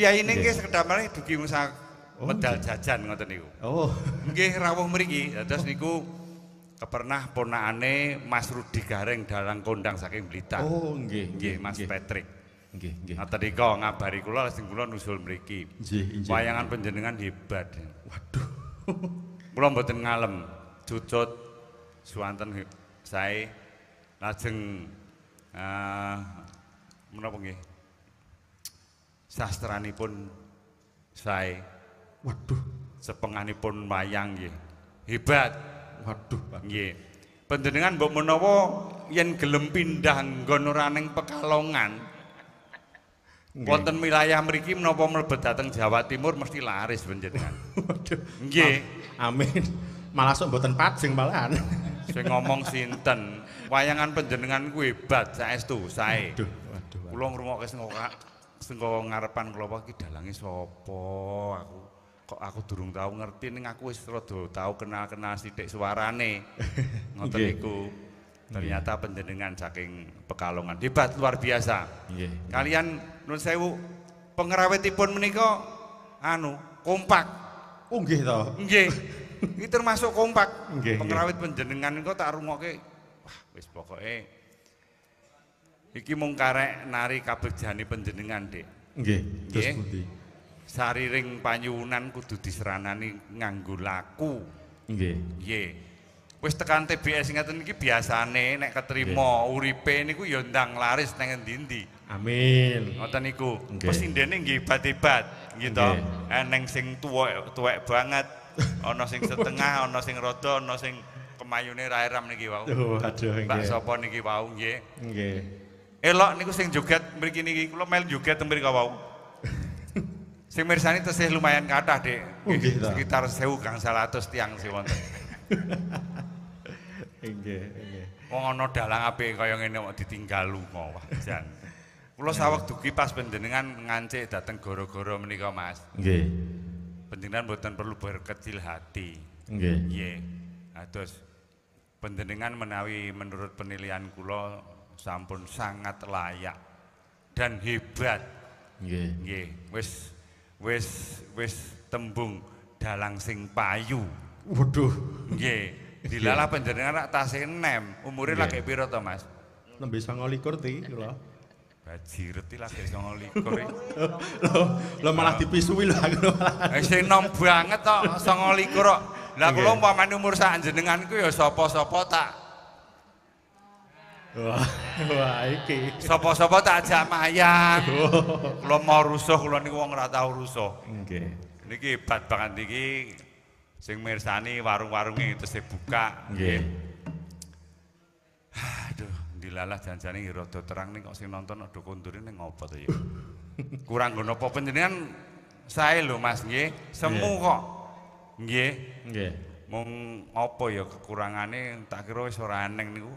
Piyai ini nggih sekedamel dugi musa oh, medal jajan ngoten niku. Oh. Nggih rawuh mriki dados niku kepernah ponakane Mas Rudi garing dalang kondang saking Blitar. Oh nggih nggih Mas nggih. Patrick. Nggih nggih. Nah tadika ngabari kula sing kula nusul mriki. Nggih nggih. Wayangan panjenengan hebat. Waduh. kula mboten ngalem. Jujut suwanten saya lajeng uh, menapa nggih? pun saya, Waduh, pun wayang nggih. Hebat. Waduh, nggih. Panjenengan mbok menawa yen gelem pindah gonoraneng Pekalongan, wonten wilayah mriki menapa mlebet Jawa Timur mesti laris panjenengan. Waduh. Nggih. Amin. Malah sok mboten pajeng malahan. Sing ngomong sinten? Wayangan panjenengan ku hebat saestu sae. Waduh, waduh. Kula ngrungokke sing sengko ngarepan kelopak iki dalange sapa aku kok aku durung tahu ngerti ning aku wis rada tau kenal-kenal sithik suarane ngoten niku ternyata penjenengan saking Pekalongan hebat luar biasa Nggih. kalian nun sewu pengerawetipun menika anu kompak oh nggih to nggih iki termasuk kompak nggih pengerawit penjenengan kok tak rungokke wah wis pokoke Iki mung karek nari kabegjane panjenengan, Dik. Nggih, terus pundi? Sariring panyuwunan kudu diseranani nganggo laku. Nggih. Nggih. Wis tekan TBS ngaten iki biasane nek ke uripe niku ya ndang laris nang endi-endi. Amin. Ngoten niku. Pesindene nggih hebat-hebat, nggih to. Eneng sing tuwek tuwek banget. Ana sing setengah, ana sing rada, ana sing kemayune ra niki wau. Oh, aduh nggih. Mbak sapa niki wau nggih? Nggih. Elok niku sing joget mriki niki kula mel joget teng mriki wau. sing mirsani tesih lumayan kathah, Dik. sekitar 1000 kang 100 tiang sih wonten. Nggih, nggih. Wong ana dalang apik kaya ngene kok ditinggal lunga wah jan. Kula sawek dugi pas panjenengan ngancik dateng goro-goro menika, Mas. Nggih. Panjenengan mboten perlu berkecil hati. Nggih. Nggih. Atus nah, menawi menurut penilaian kula sampun sangat layak dan hebat. Nggih. Nggih, wis wis wis tembung dalang sing payu. Waduh. Nggih. Dilalah panjenengan rak tasih nem, umure lagi pira to, Mas? Nembe 29 ti kula. Bajir lagi 29. Lho, malah dipisui lho aku eh, Sing nom banget to 29 kok. Lah kula umpamane umur sak jenengan ya sapa-sapa tak Wah, wah iki. Sapa-sapa tak ajak mayang. Kula mau rusuh, kula niku wong ora tau rusuh. Nggih. Niki hebat banget iki. Sing mirsani warung-warunge terus buka. Nggih. Okay. Aduh, dilalah janjane rada terang ning kok sing nonton ada kondure ning ngopo to ya. Kurang guna apa panjenengan sae lho Mas nggih. Semu kok. Nggih. Nggih. Mung apa ya kekurangane tak kira wis ora aneng niku.